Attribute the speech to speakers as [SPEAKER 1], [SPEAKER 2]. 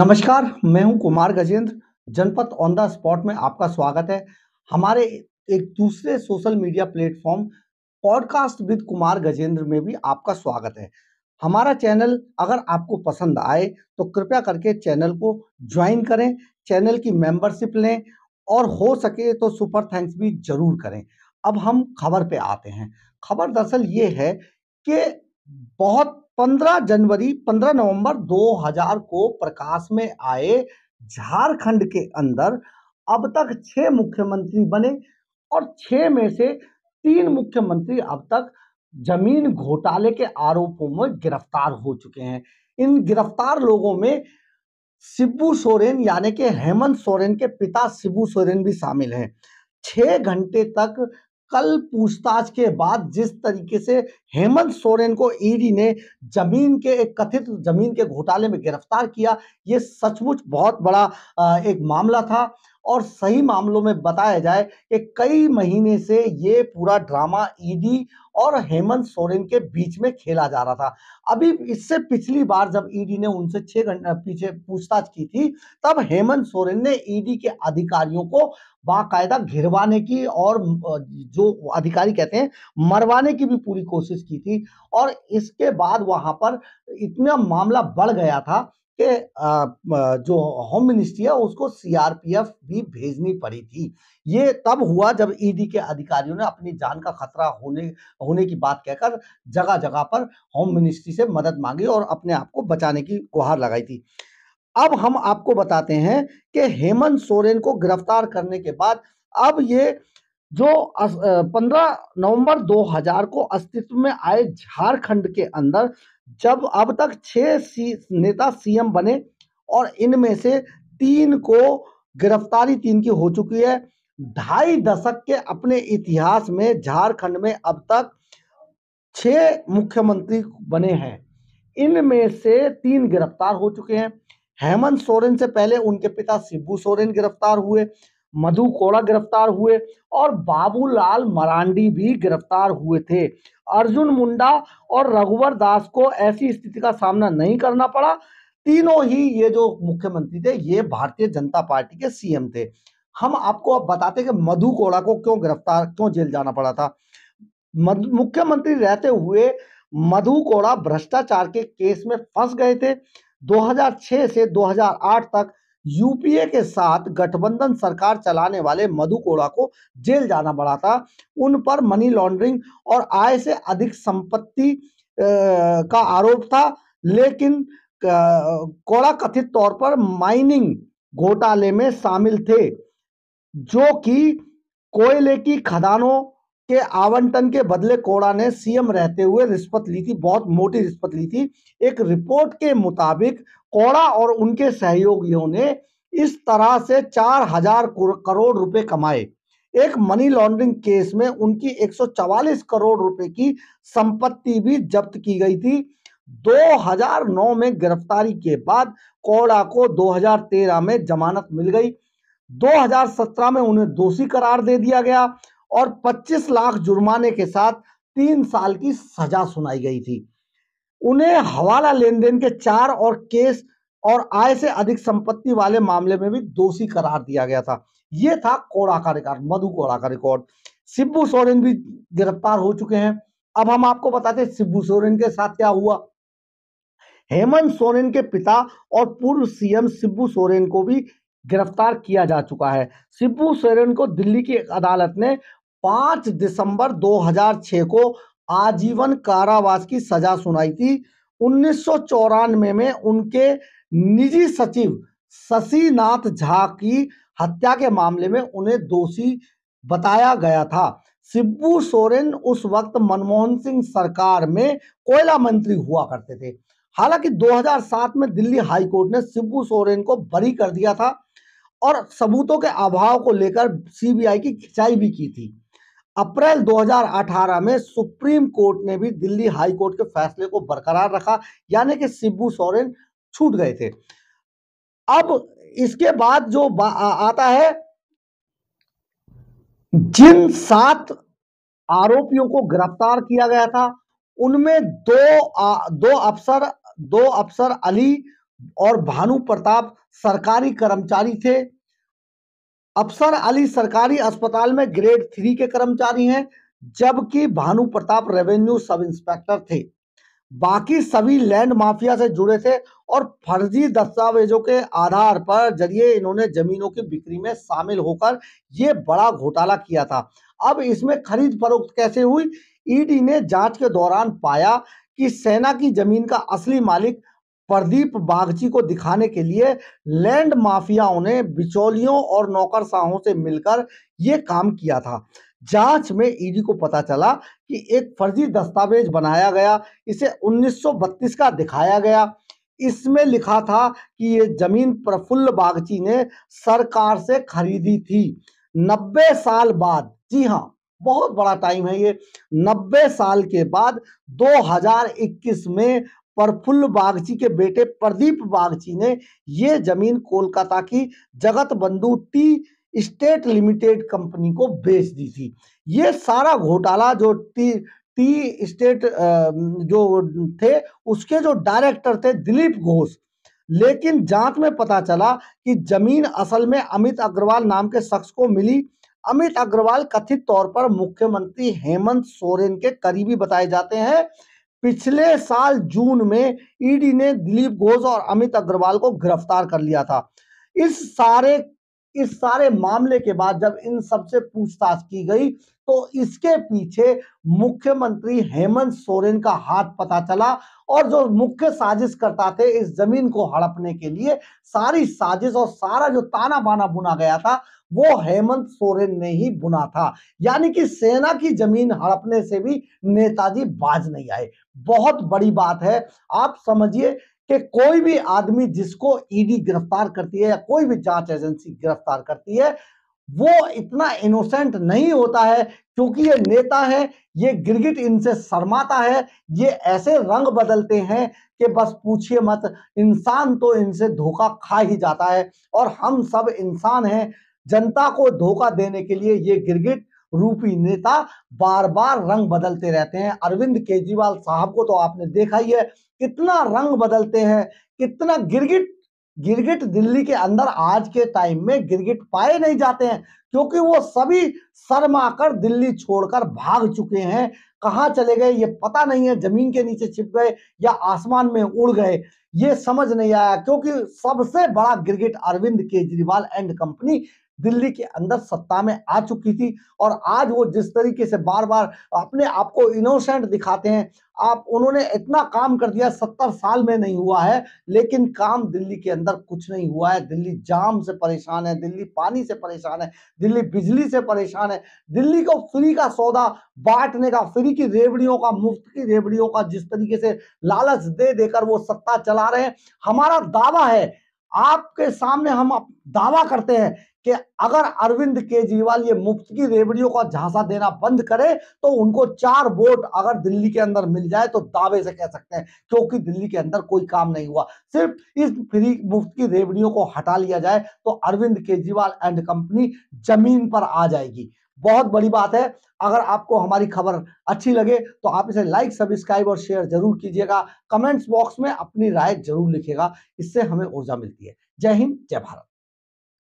[SPEAKER 1] नमस्कार मैं हूं कुमार गजेंद्र जनपद ऑन द स्पॉट में आपका स्वागत है हमारे एक दूसरे social media platform podcast with Kumar Gajendra में भी आपका स्वागत है हमारा चैनल अगर आपको पसंद आए तो कृपया करके चैनल को ज्वाइन करें चैनल की मेंबरशिप लें और हो सके तो सुपर थैंक्स भी जरूर करें अब हम खबर पे आते हैं खबर दरअसल ये है कि बहुत 15 जनवरी 15 नवंबर 2000 को प्रकाश में आए झारखंड के अंदर अब तक छह मुख्यमंत्री बने और छह में से तीन मुख्यमंत्री अब तक जमीन घोटाले के आरोपों में गिरफ्तार हो चुके हैं इन गिरफ्तार लोगों में सिब्बू सोरेन यानी कि हेमंत सोरेन के पिता सिब्बू सोरेन भी शामिल हैं छह घंटे तक कल पूछताछ के बाद जिस तरीके से हेमंत सोरेन को ईडी ने जमीन के एक कथित जमीन के घोटाले में गिरफ्तार किया ये सचमुच बहुत बड़ा एक मामला था और सही मामलों में बताया जाए कि कई महीने से ये पूरा ड्रामा ईडी और हेमंत सोरेन के बीच में खेला जा रहा था अभी इससे पिछली बार जब ईडी ने उनसे छह घंटे पीछे पूछताछ की थी तब हेमंत सोरेन ने ईडी के अधिकारियों को बाकायदा घिरवाने की और जो अधिकारी कहते हैं मरवाने की भी पूरी कोशिश की थी और इसके बाद वहां पर इतना मामला बढ़ गया था के जो होम मिनिस्ट्री है उसको सीआरपीएफ भी भेजनी पड़ी थी ये तब हुआ जब ईडी e के अधिकारियों ने अपनी जान का खतरा होने होने की बात कहकर जगह जगह पर होम मिनिस्ट्री से मदद मांगी और अपने आप को बचाने की गुहार लगाई थी अब हम आपको बताते हैं कि हेमंत सोरेन को गिरफ्तार करने के बाद अब ये जो 15 नवंबर 2000 को अस्तित्व में आए झारखंड के अंदर जब अब तक छह नेता सीएम बने और इनमें से तीन को गिरफ्तारी तीन की हो चुकी है ढाई दशक के अपने इतिहास में झारखंड में अब तक छह मुख्यमंत्री बने हैं इनमें से तीन गिरफ्तार हो चुके हैं हेमंत सोरेन से पहले उनके पिता सिब्बू सोरेन गिरफ्तार हुए मधु कोड़ा गिरफ्तार हुए और बाबूलाल मरांडी भी गिरफ्तार हुए थे अर्जुन मुंडा और रघुवर दास को ऐसी स्थिति का सामना नहीं करना पड़ा तीनों ही ये जो मुख्यमंत्री थे ये भारतीय जनता पार्टी के सीएम थे हम आपको अब बताते कि मधु कोड़ा को क्यों गिरफ्तार क्यों जेल जाना पड़ा था मुख्यमंत्री रहते हुए मधु कोड़ा भ्रष्टाचार के केस में फंस गए थे 2006 से 2008 तक यूपीए के साथ गठबंधन सरकार चलाने वाले मधु कोड़ा को जेल जाना पड़ा था उन पर मनी लॉन्ड्रिंग और आय से अधिक संपत्ति का आरोप था लेकिन कोड़ा कथित तौर पर माइनिंग घोटाले में शामिल थे जो कि कोयले की खदानों के आवंटन के बदले कोड़ा ने सीएम रहते हुए रिश्वत ली थी बहुत मोटी रिश्वत ली थी एक रिपोर्ट के मुताबिक कोड़ा और उनके सहयोगियों ने इस तरह से चार हजार करोड़ रुपए कमाए एक मनी लॉन्ड्रिंग केस में उनकी 144 करोड़ रुपए की संपत्ति भी जब्त की गई थी 2009 में गिरफ्तारी के बाद कोड़ा को 2013 में जमानत मिल गई 2017 में उन्हें दोषी करार दे दिया गया और 25 लाख जुर्माने के साथ तीन साल की सजा सुनाई गई थी उन्हें हवाला लेन देन के चार और केस और आय से अधिक संपत्ति वाले मामले में भी दोषी करार दिया गया था यह था कोड़ा का रिकॉर्ड मधु कोड़ा का रिकॉर्ड सिब्बू सोरेन भी गिरफ्तार हो चुके हैं अब हम आपको बताते हैं सिब्बू सोरेन के साथ क्या हुआ हेमंत सोरेन के पिता और पूर्व सीएम सिब्बू सोरेन को भी गिरफ्तार किया जा चुका है सिब्बू सोरेन को दिल्ली की अदालत ने पांच दिसंबर 2006 को आजीवन कारावास की सजा सुनाई थी उन्नीस में उनके निजी सचिव शशिनाथ झा की हत्या के मामले में उन्हें दोषी बताया गया था सिब्बू सोरेन उस वक्त मनमोहन सिंह सरकार में कोयला मंत्री हुआ करते थे हालांकि 2007 में दिल्ली हाईकोर्ट ने सिब्बू सोरेन को बरी कर दिया था और सबूतों के अभाव को लेकर सीबीआई की खिंचाई भी की थी अप्रैल 2018 में सुप्रीम कोर्ट ने भी दिल्ली हाई कोर्ट के फैसले को बरकरार रखा यानी कि सिब्बू सोरेन छूट गए थे अब इसके बाद जो आ, आता है जिन सात आरोपियों को गिरफ्तार किया गया था उनमें दो आ, दो अफसर दो अफसर अली और भानु प्रताप सरकारी कर्मचारी थे अफसर अली सरकारी अस्पताल में ग्रेड थ्री के कर्मचारी हैं जबकि Bhanu Pratap revenue sub inspector थे बाकी सभी लैंड माफिया से जुड़े थे और फर्जी दस्तावेजों के आधार पर जरिए इन्होंने जमीनों की बिक्री में शामिल होकर ये बड़ा घोटाला किया था अब इसमें खरीद फरोख्त कैसे हुई ईडी e ने जांच के दौरान पाया कि सेना की जमीन का असली मालिक प्रदीप बागची को दिखाने के लिए लैंड माफियाओं ने बिचौलियों और नौकरशाहों से मिलकर ये काम किया था जांच में ईडी को पता चला कि एक फर्जी दस्तावेज बनाया गया इसे 1932 का दिखाया गया इसमें लिखा था कि ये जमीन प्रफुल्ल बागची ने सरकार से खरीदी थी 90 साल बाद जी हाँ बहुत बड़ा टाइम है ये 90 साल के बाद 2021 में प्रफुल्ल बागची के बेटे प्रदीप बागची ने ये जमीन कोलकाता की जगत बंधु टी स्टेट लिमिटेड कंपनी को बेच दी थी ये सारा घोटाला जो टी टी स्टेट जो थे उसके जो डायरेक्टर थे दिलीप घोष लेकिन जांच में पता चला कि जमीन असल में अमित अग्रवाल नाम के शख्स को मिली अमित अग्रवाल कथित तौर पर मुख्यमंत्री हेमंत सोरेन के करीबी बताए जाते हैं पिछले साल जून में ईडी ने दिलीप घोष और अमित अग्रवाल को गिरफ्तार कर लिया था इस सारे इस सारे मामले के बाद जब इन सबसे पूछताछ की गई तो इसके पीछे मुख्यमंत्री हेमंत सोरेन का हाथ पता चला और जो मुख्य साजिश करता थे इस जमीन को हड़पने के लिए सारी साजिश और सारा जो ताना बाना बुना गया था वो हेमंत सोरेन ने ही बुना था यानी कि सेना की जमीन हड़पने से भी नेताजी बाज नहीं आए बहुत बड़ी बात है आप समझिए कि कोई भी आदमी जिसको ईडी गिरफ्तार करती है या कोई भी जांच एजेंसी गिरफ्तार करती है वो इतना इनोसेंट नहीं होता है क्योंकि ये नेता है ये गिरगिट इनसे शर्माता है ये ऐसे रंग बदलते हैं कि बस पूछिए मत इंसान तो इनसे धोखा खा ही जाता है और हम सब इंसान हैं जनता को धोखा देने के लिए ये गिरगिट रूपी नेता बार बार रंग बदलते रहते हैं अरविंद केजरीवाल साहब को तो आपने देखा ही है कितना रंग बदलते हैं कितना गिरगिट गिरगिट दिल्ली के अंदर आज के टाइम में गिरगिट पाए नहीं जाते हैं क्योंकि वो सभी शर्माकर दिल्ली छोड़कर भाग चुके हैं कहाँ चले गए ये पता नहीं है जमीन के नीचे छिप गए या आसमान में उड़ गए ये समझ नहीं आया क्योंकि सबसे बड़ा गिरगिट अरविंद केजरीवाल एंड कंपनी दिल्ली के अंदर सत्ता में आ चुकी थी और आज वो जिस तरीके से बार बार अपने आप को इनोसेंट दिखाते हैं आप उन्होंने इतना काम कर दिया सत्तर साल में नहीं हुआ है लेकिन काम दिल्ली के अंदर कुछ नहीं हुआ है दिल्ली जाम से परेशान है दिल्ली पानी से परेशान है दिल्ली बिजली से परेशान है दिल्ली को फ्री का सौदा बांटने का फ्री की रेवड़ियों का मुफ्त की रेवड़ियों का जिस तरीके से लालच दे देकर वो सत्ता चला रहे हैं हमारा दावा है आपके सामने हम दावा करते हैं कि अगर अरविंद केजरीवाल ये मुफ्त की रेवड़ियों का झांसा देना बंद करे तो उनको चार वोट अगर दिल्ली के अंदर मिल जाए तो दावे से कह सकते हैं क्योंकि दिल्ली के अंदर कोई काम नहीं हुआ सिर्फ इस फ्री मुफ्त की रेवड़ियों को हटा लिया जाए तो अरविंद केजरीवाल एंड कंपनी जमीन पर आ जाएगी बहुत बड़ी बात है अगर आपको हमारी खबर अच्छी लगे तो आप इसे लाइक सब्सक्राइब और शेयर जरूर कीजिएगा कमेंट्स बॉक्स में अपनी राय जरूर लिखेगा इससे हमें ऊर्जा मिलती है जय हिंद जय भारत